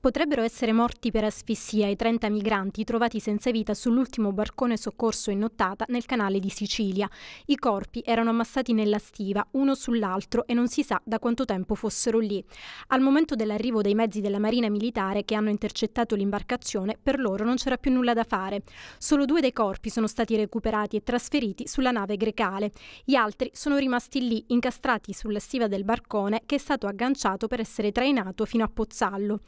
Potrebbero essere morti per asfissia i 30 migranti trovati senza vita sull'ultimo barcone soccorso in nottata nel canale di Sicilia. I corpi erano ammassati nella stiva, uno sull'altro, e non si sa da quanto tempo fossero lì. Al momento dell'arrivo dei mezzi della Marina Militare che hanno intercettato l'imbarcazione, per loro non c'era più nulla da fare. Solo due dei corpi sono stati recuperati e trasferiti sulla nave grecale. Gli altri sono rimasti lì, incastrati sulla stiva del barcone che è stato agganciato per essere trainato fino a Pozzallo.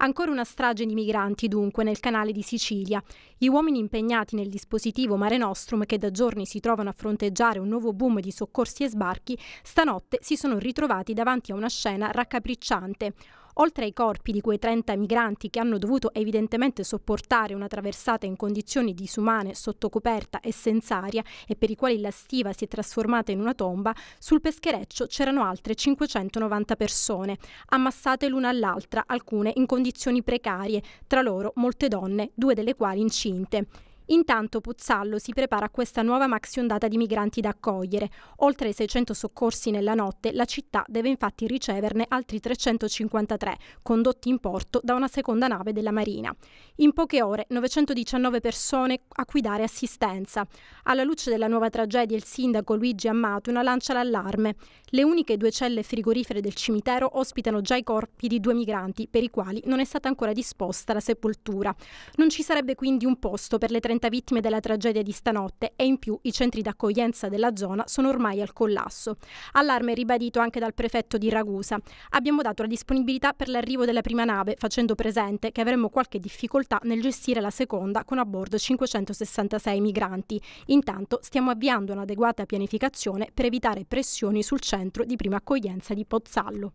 Ancora una strage di migranti dunque nel canale di Sicilia. Gli uomini impegnati nel dispositivo Mare Nostrum che da giorni si trovano a fronteggiare un nuovo boom di soccorsi e sbarchi, stanotte si sono ritrovati davanti a una scena raccapricciante. Oltre ai corpi di quei 30 migranti che hanno dovuto evidentemente sopportare una traversata in condizioni disumane sotto coperta e senza aria e per i quali la stiva si è trasformata in una tomba, sul peschereccio c'erano altre 590 persone, ammassate l'una all'altra, alcune in condizioni precarie, tra loro molte donne, due delle quali incinte. Intanto Pozzallo si prepara a questa nuova maxi ondata di migranti da accogliere. Oltre ai 600 soccorsi nella notte, la città deve infatti riceverne altri 353, condotti in porto da una seconda nave della Marina. In poche ore 919 persone a cui dare assistenza. Alla luce della nuova tragedia il sindaco Luigi Ammatuna lancia l'allarme. Le uniche due celle frigorifere del cimitero ospitano già i corpi di due migranti per i quali non è stata ancora disposta la sepoltura. Non ci sarebbe quindi un posto per le 30 30 vittime della tragedia di stanotte e in più i centri d'accoglienza della zona sono ormai al collasso. Allarme ribadito anche dal prefetto di Ragusa. Abbiamo dato la disponibilità per l'arrivo della prima nave facendo presente che avremmo qualche difficoltà nel gestire la seconda con a bordo 566 migranti. Intanto stiamo avviando un'adeguata pianificazione per evitare pressioni sul centro di prima accoglienza di Pozzallo.